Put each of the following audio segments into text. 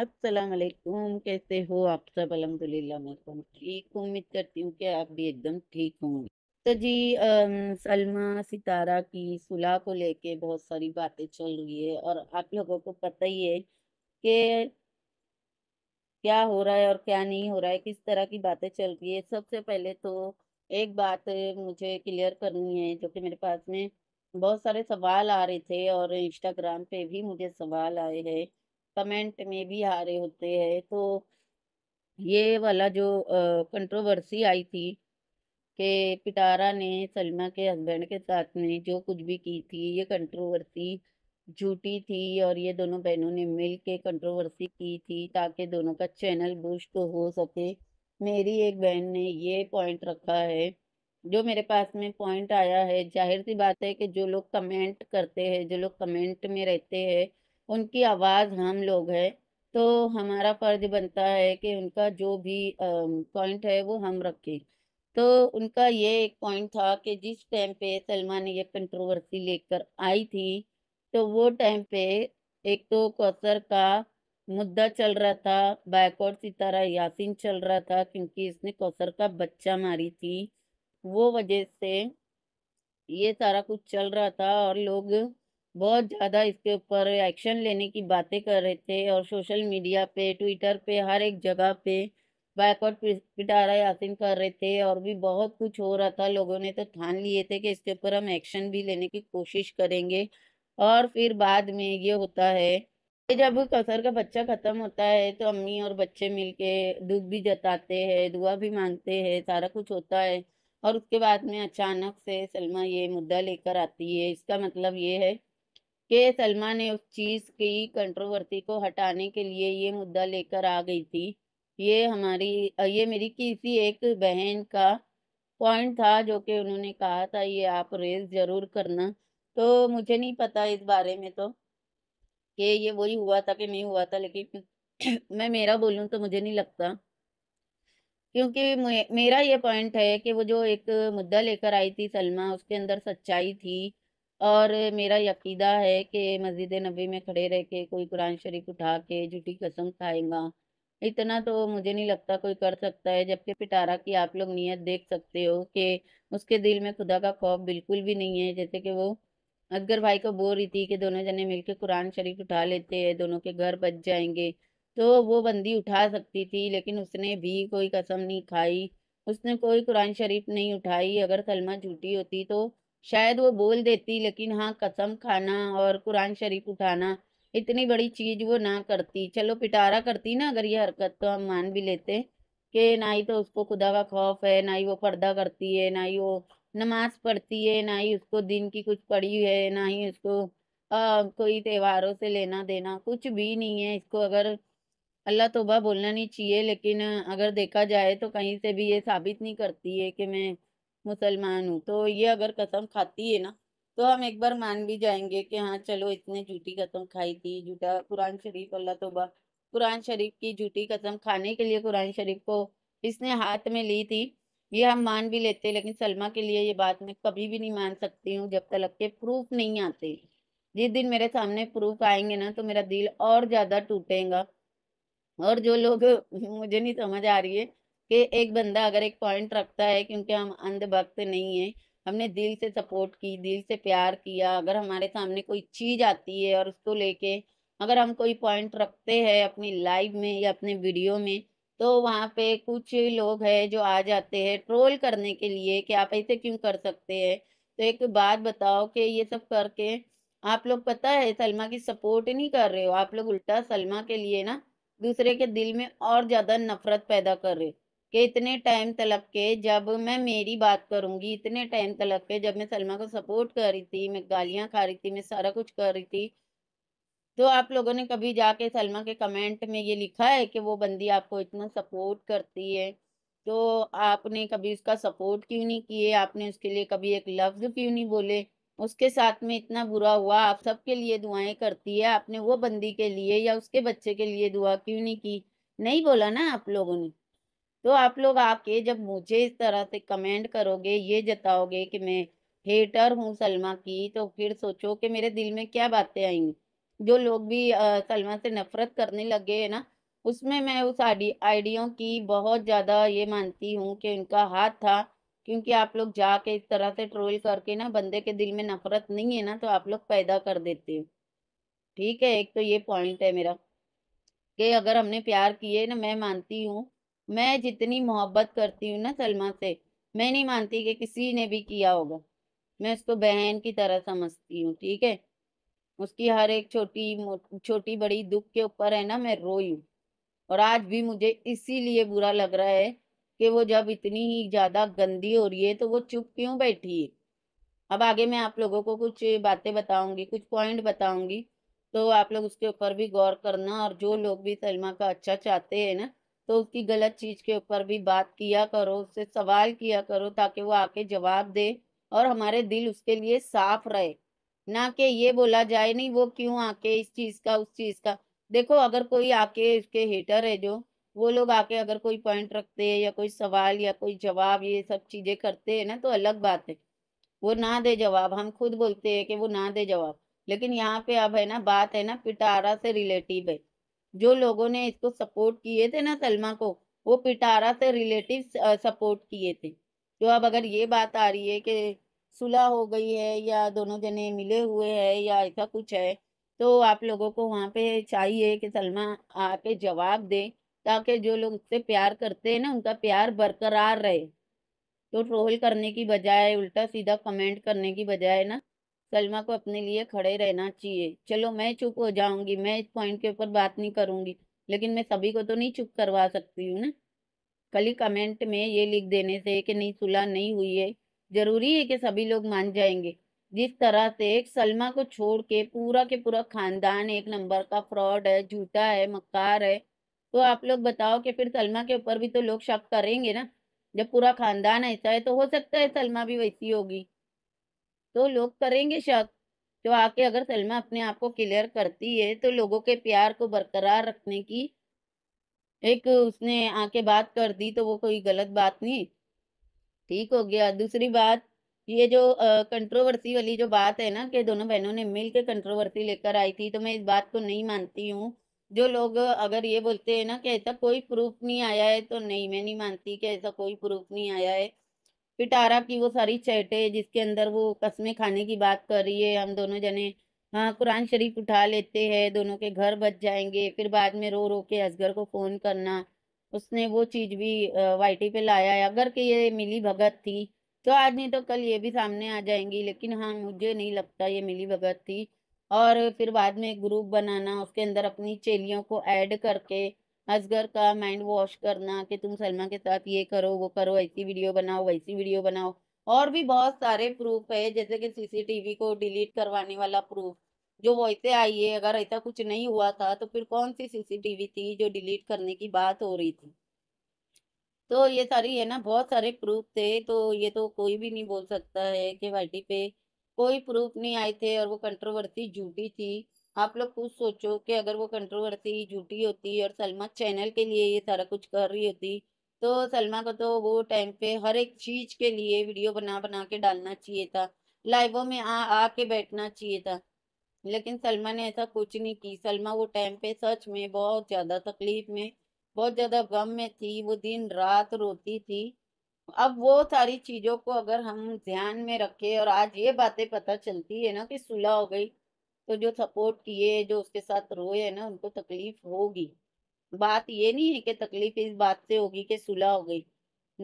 असलकुम कैसे हो आप सब अलहमदिल्ला मैं एकदम ठीक उम्मीद करती हूँ कि आप भी एकदम ठीक होंगे तो जी सलमा सितारा की सुलह को लेके बहुत सारी बातें चल रही है और आप लोगों को पता ही है कि क्या हो रहा है और क्या नहीं हो रहा है किस तरह की बातें चल रही है सबसे पहले तो एक बात मुझे क्लियर करनी है जो कि मेरे पास में बहुत सारे सवाल आ रहे थे और इंस्टाग्राम पे भी मुझे सवाल आए हैं कमेंट में भी आ रहे होते हैं तो ये वाला जो कंट्रोवर्सी आई थी कि पिटारा ने सलमा के हस्बैंड के साथ में जो कुछ भी की थी ये कंट्रोवर्सी झूठी थी और ये दोनों बहनों ने मिल के कंट्रोवर्सी की थी ताकि दोनों का चैनल बूस्ट हो सके मेरी एक बहन ने ये पॉइंट रखा है जो मेरे पास में पॉइंट आया है जाहिर सी बात है कि जो लोग कमेंट करते हैं जो लोग कमेंट में रहते हैं उनकी आवाज़ हम लोग है तो हमारा फ़र्ज बनता है कि उनका जो भी पॉइंट है वो हम रखें तो उनका ये एक पॉइंट था कि जिस टाइम पे सलमान ये कंट्रोवर्सी लेकर आई थी तो वो टाइम पे एक तो कौसर का मुद्दा चल रहा था बैकवर्ड सितारा यासीन चल रहा था क्योंकि इसने कौसर का बच्चा मारी थी वो वजह से ये सारा कुछ चल रहा था और लोग बहुत ज़्यादा इसके ऊपर एक्शन लेने की बातें कर रहे थे और सोशल मीडिया पे ट्विटर पे हर एक जगह पे बैकवर्ड पिटारा यासिन कर रहे थे और भी बहुत कुछ हो रहा था लोगों ने तो ठान लिए थे कि इसके ऊपर हम एक्शन भी लेने की कोशिश करेंगे और फिर बाद में ये होता है जब कसर का बच्चा ख़त्म होता है तो अम्मी और बच्चे मिलके दुख भी जताते हैं दुआ भी मांगते हैं सारा कुछ होता है और उसके बाद में अचानक से सलमा ये मुद्दा लेकर आती है इसका मतलब ये है कि सलमा ने उस चीज़ की कंट्रोवर्सी को हटाने के लिए ये मुद्दा लेकर आ गई थी ये हमारी ये मेरी किसी एक बहन का पॉइंट था जो कि उन्होंने कहा था ये आप रेस ज़रूर करना तो मुझे नहीं पता इस बारे में तो कि ये वही हुआ था कि नहीं हुआ था लेकिन मैं मेरा बोलूँ तो मुझे नहीं लगता क्योंकि मेरा ये पॉइंट है कि वो जो एक मुद्दा लेकर आई थी सलमा उसके अंदर सच्चाई थी और मेरा यकीदा है कि मस्जिद नबी में खड़े रह के कोई कुरान शरीफ उठा के झूठी कसम खाएगा इतना तो मुझे नहीं लगता कोई कर सकता है जबकि पिटारा की आप लोग नीयत देख सकते हो कि उसके दिल में खुदा का खौफ बिल्कुल भी नहीं है जैसे कि वो अजगर भाई को बोल रही थी कि दोनों जने मिलके कुरान शरीफ उठा लेते हैं दोनों के घर बच जाएंगे तो वो बंदी उठा सकती थी लेकिन उसने भी कोई कसम नहीं खाई उसने कोई कुरान शरीफ नहीं उठाई अगर सलमा झूठी होती तो शायद वो बोल देती लेकिन हाँ कसम खाना और कुरान शरीफ उठाना इतनी बड़ी चीज़ वो ना करती चलो पिटारा करती ना अगर ये हरकत तो हम मान भी लेते कि ना ही तो उसको खुदा का खौफ है ना ही वो पर्दा करती है ना ही वो नमाज पढ़ती है ना ही उसको दिन की कुछ पढ़ी है ना ही उसको आ, कोई त्योहारों से लेना देना कुछ भी नहीं है इसको अगर अल्लाह तोबा बोलना नहीं चाहिए लेकिन अगर देखा जाए तो कहीं से भी ये साबित नहीं करती है कि मैं मुसलमान हूँ तो ये अगर कसम खाती है ना तो हम एक बार मान भी जाएंगे कि हाँ चलो इसने झूठी कसम खाई थी झूठा कुरान शरीफ अल्लाह तोबा कुरान शरीफ की झूठी कसम खाने के लिए कुरान शरीफ को इसने हाथ में ली थी ये हम मान भी लेते लेकिन सलमा के लिए ये बात मैं कभी भी नहीं मान सकती हूँ जब तक के प्रूफ नहीं आते जिस दिन मेरे सामने प्रूफ आएंगे ना तो मेरा दिल और ज़्यादा टूटेगा और जो लोग मुझे नहीं समझ आ रही है कि एक बंदा अगर एक पॉइंट रखता है क्योंकि हम अंधभक्त नहीं है हमने दिल से सपोर्ट की दिल से प्यार किया अगर हमारे सामने कोई चीज़ आती है और उसको लेके अगर हम कोई पॉइंट रखते हैं अपनी लाइव में या अपने वीडियो में तो वहाँ पे कुछ लोग हैं जो आ जाते हैं ट्रोल करने के लिए कि आप ऐसे क्यों कर सकते हैं तो एक बात बताओ कि ये सब करके आप लोग पता है सलमा की सपोर्ट नहीं कर रहे हो आप लोग उल्टा सलमा के लिए ना दूसरे के दिल में और ज़्यादा नफरत पैदा कर रहे हो कि इतने टाइम तलब के जब मैं मेरी बात करूंगी इतने टाइम तलब के जब मैं सलमा को सपोर्ट कर रही थी मैं गालियां खा रही थी मैं सारा कुछ कर रही थी तो आप लोगों ने कभी जाके सलमा के कमेंट में ये लिखा है कि वो बंदी आपको इतना सपोर्ट करती है तो आपने कभी उसका सपोर्ट क्यों नहीं किए आपने उसके लिए कभी एक लफ्ज़ क्यों नहीं बोले उसके साथ में इतना बुरा हुआ आप सबके लिए दुआएं करती है आपने वो बंदी के लिए या उसके बच्चे के लिए दुआ क्यों नहीं की नहीं बोला ना आप लोगों ने तो आप लोग आके जब मुझे इस तरह से कमेंट करोगे ये जताओगे कि मैं हेटर हूँ सलमा की तो फिर सोचो कि मेरे दिल में क्या बातें आएंगी जो लोग भी आ, सलमा से नफरत करने लगे है ना उसमें मैं उस आडी आइडियों की बहुत ज़्यादा ये मानती हूँ कि उनका हाथ था क्योंकि आप लोग जाके इस तरह से ट्रोल करके ना बंदे के दिल में नफरत नहीं है ना तो आप लोग पैदा कर देते हो ठीक है एक तो ये पॉइंट है मेरा कि अगर हमने प्यार किए ना मैं मानती हूँ मैं जितनी मोहब्बत करती हूँ ना सलमा से मैं नहीं मानती कि किसी ने भी किया होगा मैं उसको बहन की तरह समझती हूँ ठीक है उसकी हर एक छोटी छोटी बड़ी दुख के ऊपर है ना मैं रोई हूँ और आज भी मुझे इसीलिए बुरा लग रहा है कि वो जब इतनी ही ज़्यादा गंदी हो रही है तो वो चुप क्यों बैठी है अब आगे मैं आप लोगों को कुछ बातें बताऊंगी कुछ पॉइंट बताऊंगी तो आप लोग उसके ऊपर भी गौर करना और जो लोग भी सलमा का अच्छा चाहते हैं ना तो उसकी गलत चीज़ के ऊपर भी बात किया करो उससे सवाल किया करो ताकि वो आके जवाब दे और हमारे दिल उसके लिए साफ रहे ना कि ये बोला जाए नहीं वो क्यों आके इस चीज़ का उस चीज़ का देखो अगर कोई आके उसके हेटर है जो वो लोग आके अगर कोई पॉइंट रखते हैं या कोई सवाल या कोई जवाब ये सब चीज़ें करते हैं ना तो अलग बात है वो ना दे जवाब हम खुद बोलते हैं कि वो ना दे जवाब लेकिन यहाँ पे अब है ना बात है ना पिटारा से रिलेटिव है जो लोगों ने इसको सपोर्ट किए थे ना सलमा को वो पिटारा से रिलेटिव सपोर्ट किए थे तो अब अगर ये बात आ रही है कि सुलह हो गई है या दोनों जने मिले हुए हैं या ऐसा कुछ है तो आप लोगों को वहाँ पे चाहिए कि सलमा आके जवाब दे ताकि जो लोग उससे प्यार करते हैं ना उनका प्यार बरकरार रहे तो ट्रोल करने की बजाय उल्टा सीधा कमेंट करने की बजाय ना सलमा को अपने लिए खड़े रहना चाहिए चलो मैं चुप हो जाऊंगी मैं इस पॉइंट के ऊपर बात नहीं करूंगी लेकिन मैं सभी को तो नहीं चुप करवा सकती हूँ ना कल ही कमेंट में ये लिख देने से कि नहीं सुलह नहीं हुई है जरूरी है कि सभी लोग मान जाएंगे जिस तरह से एक सलमा को छोड़ के पूरा के पूरा खानदान एक नंबर का फ्रॉड है झूठा है मक्कार है तो आप लोग बताओ कि फिर सलमा के ऊपर भी तो लोग शक करेंगे ना जब पूरा खानदान ऐसा है तो हो सकता है सलमा भी वैसी होगी तो लोग करेंगे शक तो आके अगर सलमा अपने आप को क्लियर करती है तो लोगों के प्यार को बरकरार रखने की एक उसने आके बात कर दी तो वो कोई गलत बात नहीं ठीक हो गया दूसरी बात ये जो कंट्रोवर्सी वाली जो बात है ना कि दोनों बहनों ने मिल के कंट्रोवर्सी लेकर आई थी तो मैं इस बात को नहीं मानती हूँ जो लोग अगर ये बोलते हैं ना कि ऐसा कोई प्रूफ नहीं आया है तो नहीं मैं नहीं मानती कि ऐसा कोई प्रूफ नहीं आया है पिटारा की वो सारी चैटे जिसके अंदर वो कस्में खाने की बात कर रही है हम दोनों जने हाँ कुरान शरीफ उठा लेते हैं दोनों के घर बच जाएंगे फिर बाद में रो रो के असगर को फ़ोन करना उसने वो चीज़ भी वाइटी पे लाया है अगर कि ये मिली भगत थी तो आज नहीं तो कल ये भी सामने आ जाएंगी लेकिन हाँ मुझे नहीं लगता ये मिली भगत थी और फिर बाद में ग्रुप बनाना उसके अंदर अपनी चेलियों को ऐड करके असगर का माइंड वॉश करना कि तुम सलमा के साथ ये करो वो करो ऐसी वीडियो बनाओ वैसी वीडियो बनाओ और भी बहुत सारे प्रूफ है जैसे कि सीसीटीवी को डिलीट करवाने वाला प्रूफ जो वैसे आई है अगर ऐसा कुछ नहीं हुआ था तो फिर कौन सी सीसीटीवी थी जो डिलीट करने की बात हो रही थी तो ये सारी है ना बहुत सारे प्रूफ थे तो ये तो कोई भी नहीं बोल सकता है कि वाइटी पे कोई प्रूफ नहीं आए थे और वो कंट्रोवर्सी झूठी थी आप लोग खुद सोचो कि अगर वो कंट्रोवर्सी झूठी होती और सलमा चैनल के लिए ये सारा कुछ कर रही होती तो सलमा को तो वो टाइम पे हर एक चीज़ के लिए वीडियो बना बना के डालना चाहिए था लाइवों में आ आके बैठना चाहिए था लेकिन सलमा ने ऐसा कुछ नहीं की सलमा वो टाइम पे सच में बहुत ज़्यादा तकलीफ में बहुत ज़्यादा गम में थी वो दिन रात रोती थी अब वो सारी चीज़ों को अगर हम ध्यान में रखें और आज ये बातें पता चलती है ना कि सुलह हो गई तो जो सपोर्ट किए जो उसके साथ रोए है ना उनको तकलीफ होगी बात ये नहीं है कि तकलीफ इस बात से होगी कि सुलह हो गई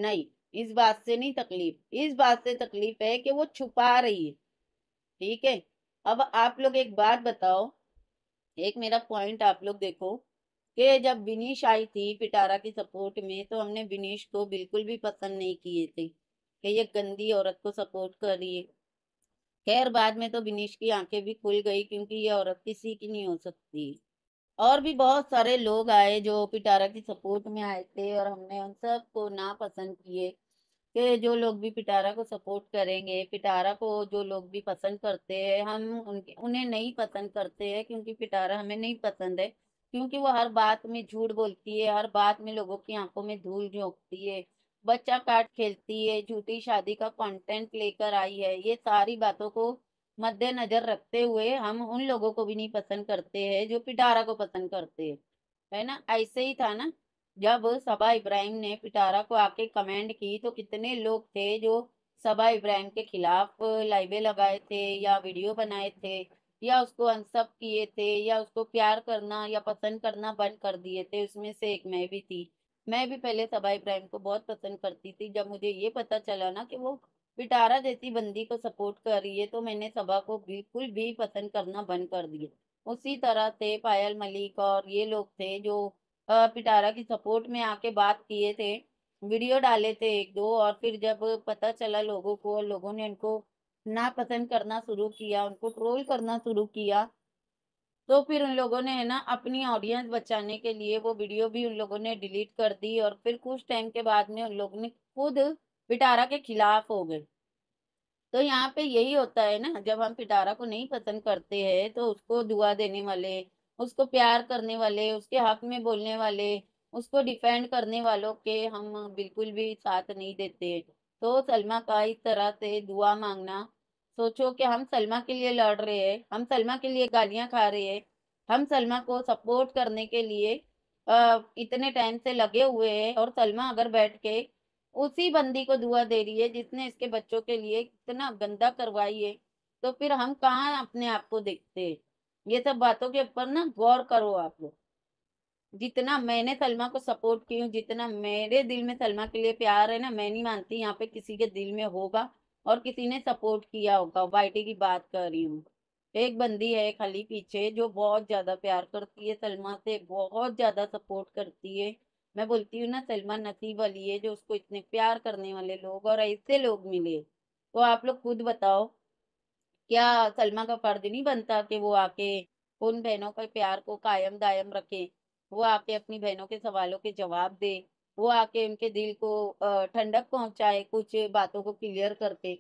नहीं इस बात से नहीं तकलीफ इस बात से तकलीफ है कि वो छुपा रही है ठीक है अब आप लोग एक बात बताओ एक मेरा पॉइंट आप लोग देखो कि जब विनीश आई थी पिटारा की सपोर्ट में तो हमने विनीश को बिल्कुल भी पसंद नहीं किए थे कि ये गंदी औरत को सपोर्ट कर रही है खैर बाद में तो बिनीश की आंखें भी खुल गई क्योंकि ये औरत किसी की नहीं हो सकती और भी बहुत सारे लोग आए जो पिटारा की सपोर्ट में आए थे और हमने उन सब को नापसंद किए कि जो लोग भी पिटारा को सपोर्ट करेंगे पिटारा को जो लोग भी पसंद करते हैं हम उनके उन्हें नहीं पसंद करते हैं क्योंकि पिटारा हमें नहीं पसंद है क्योंकि वो हर बात में झूठ बोलती है हर बात में लोगों की आंखों में धूल झोंकती है बच्चा कार्ड खेलती है झूठी शादी का कंटेंट लेकर आई है ये सारी बातों को मद्देनजर रखते हुए हम उन लोगों को भी नहीं पसंद करते हैं जो पिटारा को पसंद करते हैं है ना ऐसे ही था ना जब सबा इब्राहिम ने पिटारा को आके कमेंट की तो कितने लोग थे जो सबा इब्राहिम के खिलाफ लाइवे लगाए थे या वीडियो बनाए थे या उसको अनसब किए थे या उसको प्यार करना या पसंद करना बंद कर दिए थे उसमें से एक मैं भी थी मैं भी पहले सबा इब्राहिम को बहुत पसंद करती थी जब मुझे ये पता चला ना कि वो पिटारा जैसी बंदी को सपोर्ट कर रही है तो मैंने सबा को बिल्कुल भी पसंद करना बंद कर दिया उसी तरह से पायल मलिक और ये लोग थे जो पिटारा की सपोर्ट में आके बात किए थे वीडियो डाले थे एक दो और फिर जब पता चला लोगों को और लोगों ने उनको नापसंद करना शुरू किया उनको ट्रोल करना शुरू किया तो फिर उन लोगों ने है ना अपनी ऑडियंस बचाने के लिए वो वीडियो भी उन लोगों ने डिलीट कर दी और फिर कुछ टाइम के बाद में उन लोगों ने खुद पिटारा के खिलाफ हो गए तो यहाँ पे यही होता है ना जब हम पिटारा को नहीं पसंद करते हैं तो उसको दुआ देने वाले उसको प्यार करने वाले उसके हक में बोलने वाले उसको डिफेंड करने वालों के हम बिल्कुल भी साथ नहीं देते तो सलमा का इस तरह से दुआ मांगना सोचो कि हम सलमा के लिए लड़ रहे हैं हम सलमा के लिए गालियां खा रहे हैं हम सलमा को सपोर्ट करने के लिए इतने टाइम से लगे हुए हैं और सलमा अगर बैठ के उसी बंदी को दुआ दे रही है जिसने इसके बच्चों के लिए इतना गंदा करवाई है तो फिर हम कहाँ अपने आप को देखते हैं ये सब बातों के ऊपर ना गौर करो आप लोग जितना मैंने सलमा को सपोर्ट की हूँ जितना मेरे दिल में सलमा के लिए प्यार है ना मैं नहीं मानती यहाँ पे किसी के दिल में होगा और किसी ने सपोर्ट किया होगा वाइटी की बात कर रही हूँ एक बंदी है खाली पीछे जो बहुत ज़्यादा प्यार करती है सलमा से बहुत ज़्यादा सपोर्ट करती है मैं बोलती हूँ ना सलमा नसीब वाली है जो उसको इतने प्यार करने वाले लोग और ऐसे लोग मिले तो आप लोग खुद बताओ क्या सलमा का फर्ज नहीं बनता कि वो आके उन बहनों के प्यार को कायम दायम रखे वो आके अपनी बहनों के सवालों के जवाब दे वो आके उनके दिल को ठंडक पहुंचाए कुछ बातों को क्लियर करते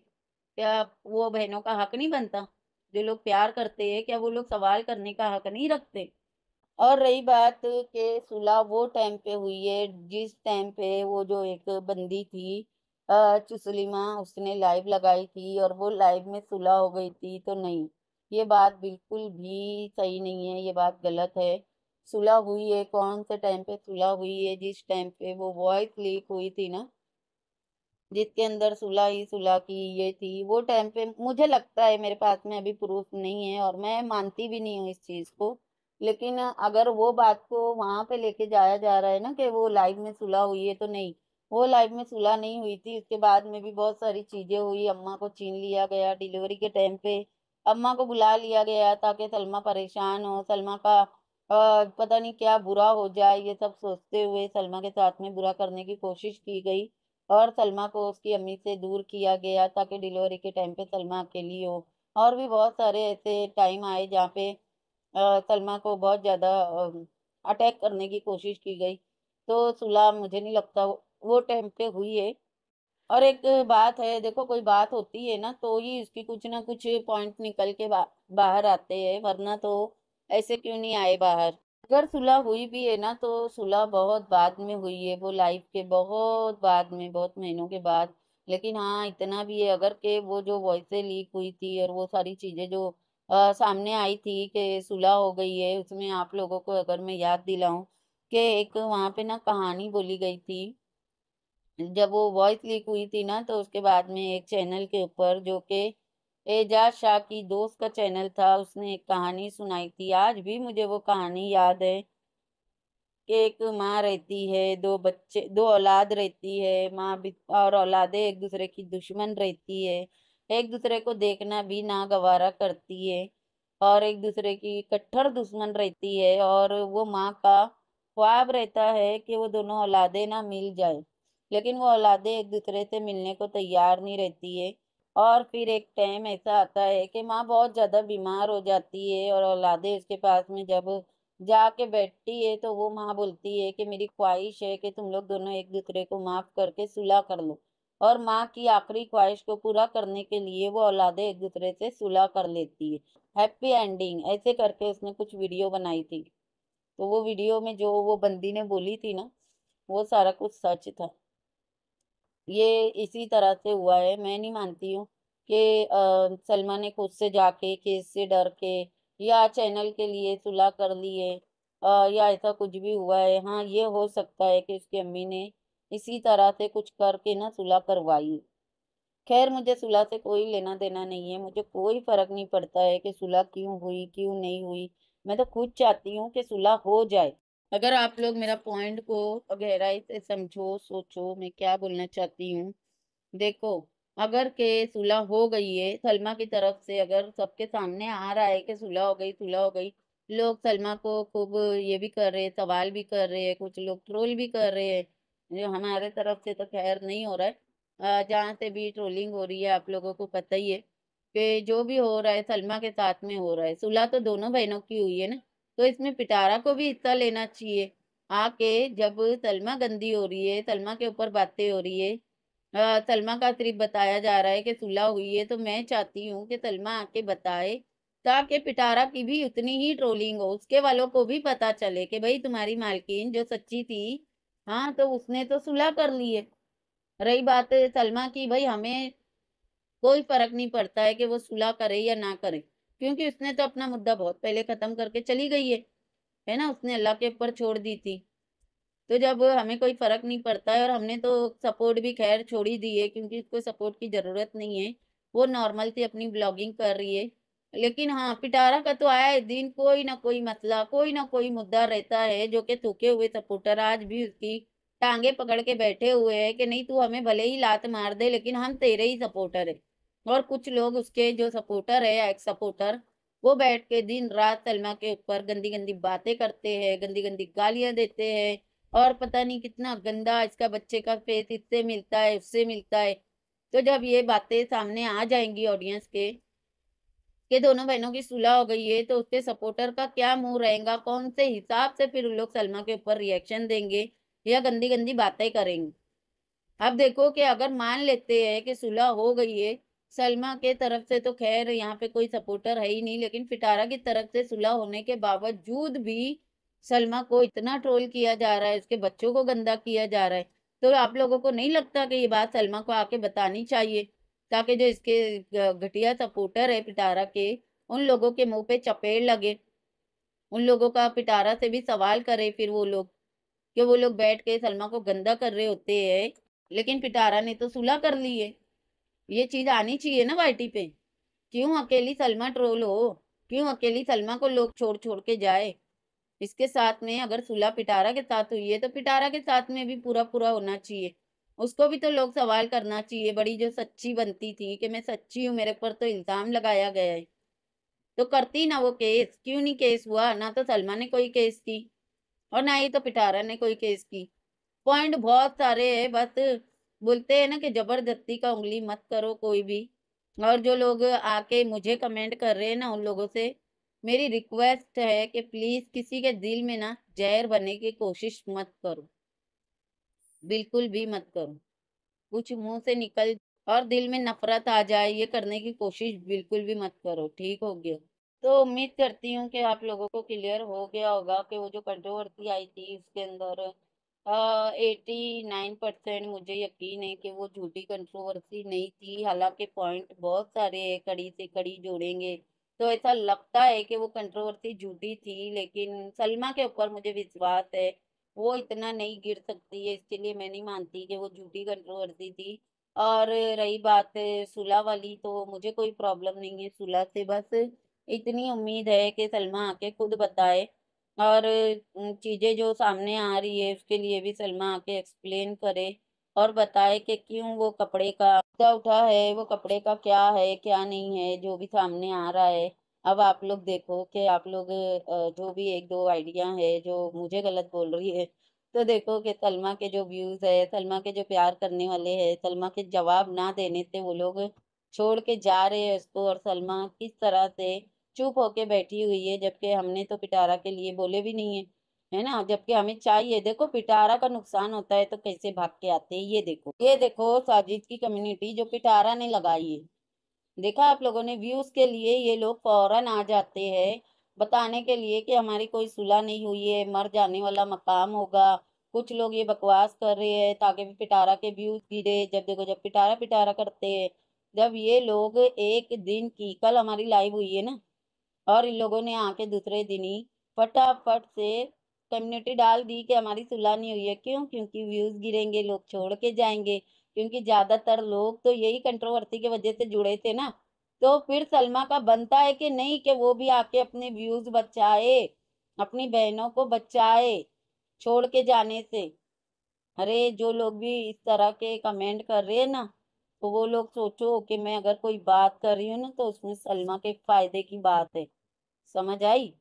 क्या वो बहनों का हक नहीं बनता जो लोग प्यार करते हैं क्या वो लोग सवाल करने का हक नहीं रखते और रही बात के सुलह वो टाइम पे हुई है जिस टाइम पे वो जो एक बंदी थी चुसलिमा उसने लाइव लगाई थी और वो लाइव में सुलह हो गई थी तो नहीं ये बात बिल्कुल भी सही नहीं है ये बात गलत है सुलह हुई है कौन से टाइम पे सुलह हुई है जिस टाइम पे वो वॉइस लीक हुई थी ना जिसके अंदर सुलह ही सुलह की ये थी वो टाइम पे मुझे लगता है मेरे पास में अभी प्रूफ नहीं है और मैं मानती भी नहीं हूँ इस चीज़ को लेकिन अगर वो बात को वहाँ पे लेके जाया जा रहा है ना कि वो लाइव में सुलह हुई है तो नहीं वो लाइव में सुलह नहीं हुई थी उसके बाद में भी बहुत सारी चीज़ें हुई अम्मा को छीन लिया गया डिलीवरी के टाइम पे अम्मा को बुला लिया गया ताकि सलमा परेशान हो सलमा का आ, पता नहीं क्या बुरा हो जाए ये सब सोचते हुए सलमा के साथ में बुरा करने की कोशिश की गई और सलमा को उसकी अम्मी से दूर किया गया ताकि डिलीवरी के टाइम पे सलमा अकेली हो और भी बहुत सारे ऐसे टाइम आए जहाँ पे सलमा को बहुत ज़्यादा अटैक करने की कोशिश की गई तो सुलह मुझे नहीं लगता वो टाइम पे हुई है और एक बात है देखो कोई बात होती है ना तो ही इसकी कुछ ना कुछ पॉइंट निकल के बा, बाहर आते हैं वरना तो ऐसे क्यों नहीं आए बाहर अगर सुलह हुई भी है ना तो सुलह बहुत बाद में हुई है वो लाइफ के बहुत बाद में बहुत महीनों के बाद लेकिन हाँ इतना भी है अगर के वो जो वॉइसें लीक हुई थी और वो सारी चीज़ें जो आ, सामने आई थी कि सुलह हो गई है उसमें आप लोगों को अगर मैं याद दिलाऊं कि एक वहाँ पे ना कहानी बोली गई थी जब वो वॉइस लीक हुई थी ना तो उसके बाद में एक चैनल के ऊपर जो कि एजाज शाह की दोस्त का चैनल था उसने एक कहानी सुनाई थी आज भी मुझे वो कहानी याद है कि एक माँ रहती है दो बच्चे दो औलाद रहती है माँ और औलादे एक दूसरे की दुश्मन रहती है एक दूसरे को देखना भी गवारा करती है और एक दूसरे की कट्टर दुश्मन रहती है और वो माँ का ख्वाब रहता है कि वो दोनों औलादे ना मिल जाए लेकिन वो औलादे एक दूसरे से मिलने को तैयार नहीं रहती है और फिर एक टाइम ऐसा आता है कि माँ बहुत ज़्यादा बीमार हो जाती है और औलादे उसके पास में जब जाके बैठती है तो वो माँ बोलती है कि मेरी ख्वाहिश है कि तुम लोग दोनों एक दूसरे को माफ़ करके सुलह कर लो और माँ की आखिरी ख्वाहिश को पूरा करने के लिए वो औलादे एक दूसरे से सुलह कर लेती है हैप्पी एंडिंग ऐसे करके उसने कुछ वीडियो बनाई थी तो वो वीडियो में जो वो बंदी ने बोली थी ना वो सारा कुछ सच था ये इसी तरह से हुआ है मैं नहीं मानती हूँ कि सलमा ने खुद से जाके केस से डर के या चैनल के लिए सुलह कर लिए या ऐसा कुछ भी हुआ है हाँ ये हो सकता है कि उसकी अम्मी ने इसी तरह से कुछ करके ना सुलह करवाई खैर मुझे सुलह से कोई लेना देना नहीं है मुझे कोई फ़र्क नहीं पड़ता है कि सुलह क्यों हुई क्यों नहीं हुई मैं तो खुद चाहती हूँ कि सुलह हो जाए अगर आप लोग मेरा पॉइंट को गहराई से समझो सोचो मैं क्या बोलना चाहती हूँ देखो अगर के सुलह हो गई है सलमा की तरफ से अगर सबके सामने आ रहा है कि सुलह हो गई सुलह हो गई लोग सलमा को खूब ये भी कर रहे हैं सवाल भी कर रहे हैं कुछ लोग ट्रोल भी कर रहे हैं जो हमारे तरफ से तो खैर नहीं हो रहा है जहाँ से भी ट्रोलिंग हो रही है आप लोगों को पता ही है कि जो भी हो रहा है सलमा के साथ में हो रहा है सुलह तो दोनों बहनों की हुई है ना तो इसमें पिटारा को भी हिस्सा लेना चाहिए आके जब सलमा गंदी हो रही है सलमा के ऊपर बातें हो रही है सलमा का सिर्फ बताया जा रहा है कि सुलह हुई है तो मैं चाहती हूँ कि सलमा आके बताए ताकि पिटारा की भी उतनी ही ट्रोलिंग हो उसके वालों को भी पता चले कि भाई तुम्हारी मालकिन जो सच्ची थी हाँ तो उसने तो सुलह कर ली है रही बात सलमा की भाई हमें कोई फर्क नहीं पड़ता है कि वो सुलह करे या ना करे क्योंकि उसने तो अपना मुद्दा बहुत पहले ख़त्म करके चली गई है है ना उसने अल्लाह के ऊपर छोड़ दी थी तो जब हमें कोई फ़र्क नहीं पड़ता है और हमने तो सपोर्ट भी खैर छोड़ ही दी है क्योंकि उसको सपोर्ट की ज़रूरत नहीं है वो नॉर्मल से अपनी ब्लॉगिंग कर रही है लेकिन हाँ पिटारा का तो आया दिन कोई ना कोई मसला कोई ना कोई मुद्दा रहता है जो कि थूके हुए सपोर्टर आज भी उसकी टांगे पकड़ के बैठे हुए हैं कि नहीं तू हमें भले ही लात मार दे लेकिन हम तेरे ही सपोर्टर है और कुछ लोग उसके जो सपोर्टर है या एक्स सपोर्टर वो बैठ के दिन रात सलमा के ऊपर गंदी गंदी बातें करते हैं गंदी गंदी गालियां देते हैं और पता नहीं कितना गंदा इसका बच्चे का फेस इससे मिलता है उससे मिलता है तो जब ये बातें सामने आ जाएंगी ऑडियंस के के दोनों बहनों की सुलह हो गई है तो उसके सपोर्टर का क्या मुंह रहेगा कौन से हिसाब से फिर लोग सलमा के ऊपर रिएक्शन देंगे या गंदी गंदी बातें करेंगे अब देखो कि अगर मान लेते हैं कि सुलह हो गई है सलमा के तरफ से तो खैर यहाँ पे कोई सपोर्टर है ही नहीं लेकिन फिटारा की तरफ से सुलह होने के बावजूद भी सलमा को इतना ट्रोल किया जा रहा है उसके बच्चों को गंदा किया जा रहा है तो आप लोगों को नहीं लगता कि ये बात सलमा को आके बतानी चाहिए ताकि जो इसके घटिया सपोर्टर है पिटारा के उन लोगों के मुंह पे चपेड़ लगे उन लोगों का पिटारा से भी सवाल करे फिर वो लोग कि वो लोग बैठ के सलमा को गंदा कर रहे होते हैं लेकिन पिटारा ने तो सुलह कर ली है ये चीज आनी चाहिए ना पार्टी पे क्यों अकेली सलमा ट्रोल हो क्यों अकेली सलमा को लोग छोड़ छोड़ के जाए इसके साथ में अगर सुलह पिटारा के साथ हुई है तो पिटारा के साथ में भी पूरा पूरा होना चाहिए उसको भी तो लोग सवाल करना चाहिए बड़ी जो सच्ची बनती थी कि मैं सच्ची हूँ मेरे पर तो इल्ज़ाम लगाया गया है तो करती ना वो केस क्यों नहीं केस हुआ ना तो सलमा ने कोई केस की और ना ही तो पिटारा ने कोई केस की पॉइंट बहुत सारे है बस बोलते हैं ना कि जबरदस्ती का उंगली मत करो कोई भी और जो लोग आके मुझे कमेंट कर रहे हैं ना उन लोगों से मेरी रिक्वेस्ट है कि प्लीज किसी के दिल में ना जहर बनने की कोशिश मत करो बिल्कुल भी मत करो कुछ मुंह से निकल और दिल में नफरत आ जाए ये करने की कोशिश बिल्कुल भी मत करो ठीक हो गया तो उम्मीद करती हूँ कि आप लोगों को क्लियर हो गया होगा कि वो जो कंट्रोवर्सी आई थी उसके अंदर एटी नाइन परसेंट मुझे यकीन है कि वो झूठी कंट्रोवर्सी नहीं थी हालांकि पॉइंट बहुत सारे है कड़ी से कड़ी जोड़ेंगे तो ऐसा लगता है कि वो कंट्रोवर्सी झूठी थी लेकिन सलमा के ऊपर मुझे विश्वास है वो इतना नहीं गिर सकती है इसके लिए मैं नहीं मानती कि वो झूठी कंट्रोवर्सी थी और रही बात सुलह वाली तो मुझे कोई प्रॉब्लम नहीं है सुलह से बस इतनी उम्मीद है कि सलमा आके खुद बताए और चीज़ें जो सामने आ रही है उसके लिए भी सलमा आके एक्सप्लेन करे और बताए कि क्यों वो कपड़े का मुद्दा उठा है वो कपड़े का क्या है क्या नहीं है जो भी सामने आ रहा है अब आप लोग देखो कि आप लोग जो भी एक दो आइडिया है जो मुझे गलत बोल रही है तो देखो कि सलमा के जो व्यूज़ है सलमा के जो प्यार करने वाले है सलमा के जवाब ना देने से वो लोग छोड़ के जा रहे हैं उसको और सलमा किस तरह से चुप होके बैठी हुई है जबकि हमने तो पिटारा के लिए बोले भी नहीं है है ना जबकि हमें चाहिए देखो पिटारा का नुकसान होता है तो कैसे भाग के आते हैं ये देखो ये देखो साजिद की कम्युनिटी जो पिटारा ने लगाई है देखा आप लोगों ने व्यूज के लिए ये लोग फौरन आ जाते हैं बताने के लिए कि हमारी कोई सुलह नहीं हुई है मर जाने वाला मकाम होगा कुछ लोग ये बकवास कर रहे हैं ताकि पिटारा के व्यूज गिरे जब देखो जब पिटारा पिटारा करते हैं जब ये लोग एक दिन की कल हमारी लाइव हुई है ना और इन लोगों ने आके दूसरे दिन ही फटाफट से कम्युनिटी डाल दी कि हमारी सुलह नहीं हुई है क्यों क्योंकि व्यूज़ गिरेंगे लोग छोड़ के जाएंगे क्योंकि ज़्यादातर लोग तो यही कंट्रोवर्सी की वजह से जुड़े थे ना तो फिर सलमा का बनता है कि नहीं कि वो भी आके अपने व्यूज़ बचाए अपनी बहनों को बचाए छोड़ के जाने से अरे जो लोग भी इस तरह के कमेंट कर रहे हैं ना तो वो लोग सोचो कि मैं अगर कोई बात कर रही हूँ ना तो उसमें सलमा के फ़ायदे की बात है समझ आई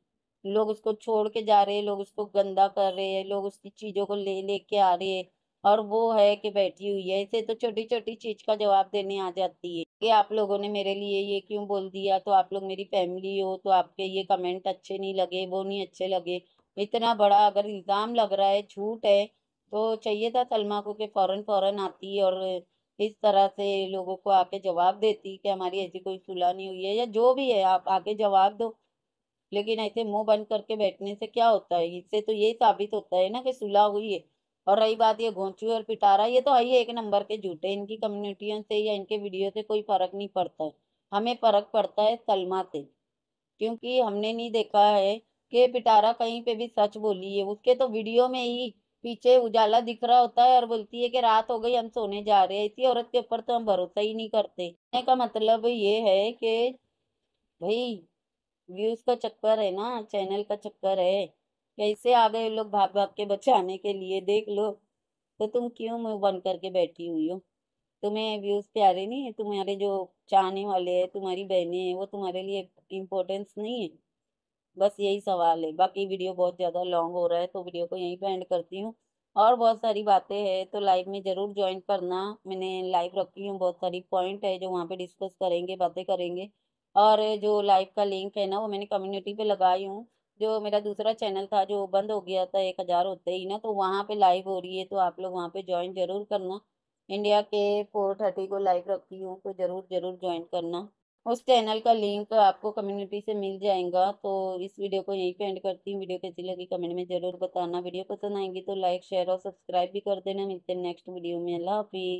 लोग उसको छोड़ के जा रहे हैं लोग उसको गंदा कर रहे हैं लोग उसकी चीज़ों को ले ले के आ रहे हैं और वो है कि बैठी हुई है ऐसे तो छोटी छोटी चीज़ का जवाब देने आ जाती है कि आप लोगों ने मेरे लिए ये क्यों बोल दिया तो आप लोग मेरी फैमिली हो तो आपके ये कमेंट अच्छे नहीं लगे वो नहीं अच्छे लगे इतना बड़ा अगर इल्ज़ाम लग रहा है झूठ है तो चाहिए था सलमा को कि फ़ौरन फ़ौरन आती और इस तरह से लोगों को आके जवाब देती कि हमारी ऐसी कोई सुलह नहीं हुई है या जो भी है आप आके जवाब दो लेकिन ऐसे मुंह बंद करके बैठने से क्या होता है इससे तो यही साबित होता है ना कि सुलह हुई है और रही बात ये घोंचू और पिटारा ये तो है ही एक नंबर के झूठे इनकी कम्युनिटियों से या इनके वीडियो से कोई फ़र्क नहीं पड़ता है हमें फ़र्क पड़ता है सलमा से क्योंकि हमने नहीं देखा है कि पिटारा कहीं पे भी सच बोली है उसके तो वीडियो में ही पीछे उजाला दिख रहा होता है और बोलती है कि रात हो गई हम सोने जा रहे हैं इसी औरत के ऊपर तो हम भरोसा ही नहीं करते कहने का मतलब ये है कि भाई व्यूज का चक्कर है ना चैनल का चक्कर है कैसे आ गए लोग भाग भाग के बचाने के लिए देख लो तो तुम क्यों मुँह बंद करके बैठी हुई हो तुम्हें व्यूज प्यारे नहीं है तुम्हारे जो चाहने वाले है तुम्हारी बहनें हैं वो तुम्हारे लिए इम्पोर्टेंस नहीं है बस यही सवाल है बाकी वीडियो बहुत ज़्यादा लॉन्ग हो रहा है तो वीडियो को यहीं पर एंड करती हूँ और बहुत सारी बातें हैं तो लाइव में ज़रूर ज्वाइन करना मैंने लाइव रखी हूँ बहुत सारी पॉइंट है जो वहाँ पर डिस्कस करेंगे बातें करेंगे और जो लाइव का लिंक है ना वो मैंने कम्युनिटी पर लगाई हूँ जो मेरा दूसरा चैनल था जो बंद हो गया था एक हज़ार होते ही ना तो वहाँ पे लाइव हो रही है तो आप लोग वहाँ पे ज्वाइन ज़रूर करना इंडिया के फोर थर्टी को लाइव रखी हूँ तो ज़रूर ज़रूर ज्वाइन करना उस चैनल का लिंक आपको कम्युनिटी से मिल जाएगा तो इस वीडियो को यहीं पे एंड करती हूँ वीडियो कैसी लगी कमेंट में ज़रूर बताना वीडियो पसंद आएंगी तो लाइक शेयर और सब्सक्राइब भी कर देना मिलते हैं नेक्स्ट वीडियो में अल्लाह हाफिज़